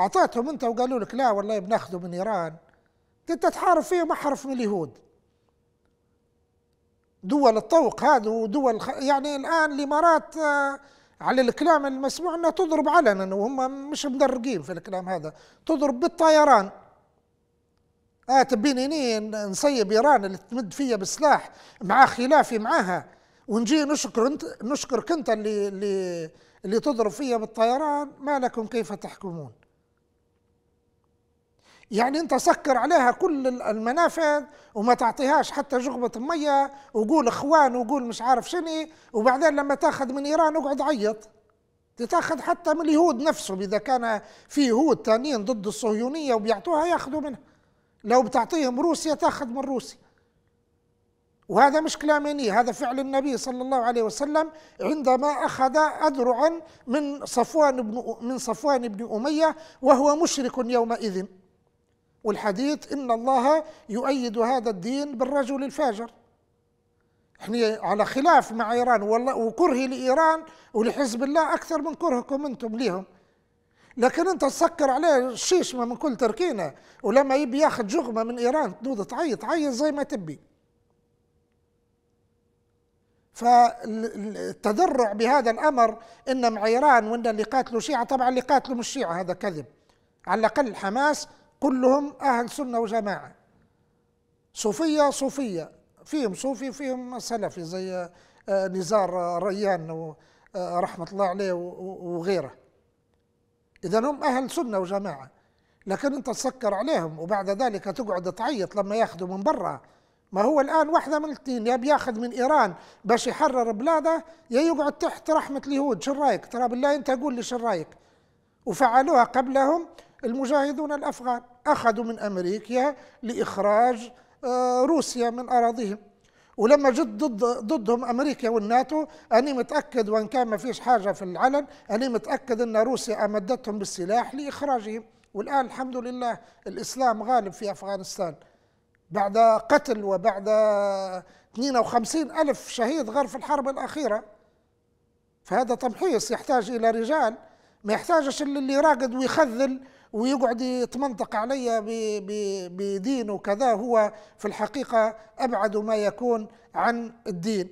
اعطيتهم انت وقالوا لك لا والله بناخذه من ايران انت تحارب فيه محرف من اليهود دول الطوق هذا ودول يعني الان الامارات آه، على الكلام المسموع انها تضرب علنا وهم مش مدرقين في الكلام هذا تضرب بالطيران اه تبيني نسيب ايران اللي تمد فيا بالسلاح مع خلافي معاها ونجي نشكر انت نشكرك انت اللي اللي اللي تضرب فيا بالطيران ما لكم كيف تحكمون يعني انت سكر عليها كل المنافذ وما تعطيهاش حتى جغبة مية وقول اخوان وقول مش عارف شني وبعدين لما تاخذ من ايران اقعد عيط تتاخذ حتى من اليهود نفسهم اذا كان في يهود تانيين ضد الصهيونية وبيعطوها ياخذوا منها لو بتعطيهم روسيا تاخذ من روسيا وهذا مش كلاميني هذا فعل النبي صلى الله عليه وسلم عندما أخذ أذرعا من صفوان بن من صفوان بن أمية وهو مشرك يومئذ والحديث إن الله يؤيد هذا الدين بالرجل الفاجر احنا على خلاف مع إيران وكرهي لإيران ولحزب الله أكثر من كرهكم أنتم ليهم لكن أنت تسكر عليه الشيشمة من كل تركينة ولما يبي ياخذ جغمة من إيران تنود تعيط تعيط زي ما تبي فالتذرع بهذا الامر ان مع ايران وان اللي قاتلوا شيعه طبعا اللي قاتلوا مش شيعه هذا كذب على الاقل حماس كلهم أهل سنة وجماعة صوفية صوفية فيهم صوفي فيهم سلفي زي آه، نزار ريان آه، رحمة الله عليه وغيره إذا هم أهل سنة وجماعة لكن أنت تسكر عليهم وبعد ذلك تقعد تعيط لما ياخذوا من برا ما هو الآن واحدة من الاثنين يا بياخذ من إيران باش يحرر بلاده يا يقعد تحت رحمة اليهود شو رايك ترى بالله أنت قول لي شو رايك وفعلوها قبلهم المجاهدون الأفغان أخذوا من أمريكا لإخراج آه، روسيا من أراضيهم ولما جد ضد ضدهم امريكا والناتو انا متاكد وان كان ما فيش حاجه في العلن انا متاكد ان روسيا امدتهم بالسلاح لاخراجهم والان الحمد لله الاسلام غالب في افغانستان بعد قتل وبعد 52 ألف شهيد غير في الحرب الأخيرة فهذا تمحيص يحتاج إلى رجال ما يحتاجش اللي راقد ويخذل ويقعد يتمنطق علي بدين وكذا هو في الحقيقة أبعد ما يكون عن الدين